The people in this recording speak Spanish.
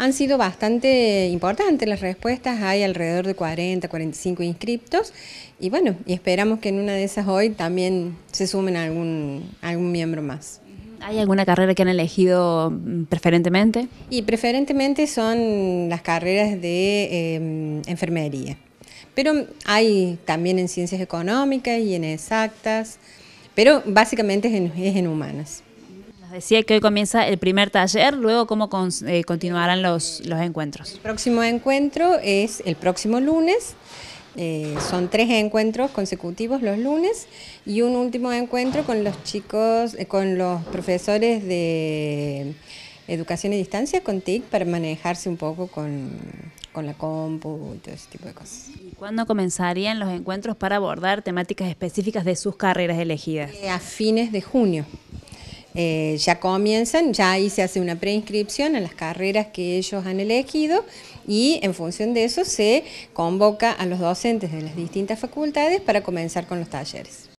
Han sido bastante importantes las respuestas, hay alrededor de 40, 45 inscriptos y bueno, y esperamos que en una de esas hoy también se sumen algún, algún miembro más. ¿Hay alguna carrera que han elegido mm, preferentemente? Y preferentemente son las carreras de em, enfermería, pero hay también en ciencias económicas y en exactas, pero básicamente es en humanas decía que hoy comienza el primer taller, luego cómo eh, continuarán los, los, encuentros. El próximo encuentro es el próximo lunes. Eh, son tres encuentros consecutivos los lunes y un último encuentro con los chicos, eh, con los profesores de educación y distancia con TIC para manejarse un poco con, con la compu y todo ese tipo de cosas. ¿Y cuándo comenzarían los encuentros para abordar temáticas específicas de sus carreras elegidas? a fines de junio. Eh, ya comienzan, ya ahí se hace una preinscripción a las carreras que ellos han elegido y en función de eso se convoca a los docentes de las distintas facultades para comenzar con los talleres.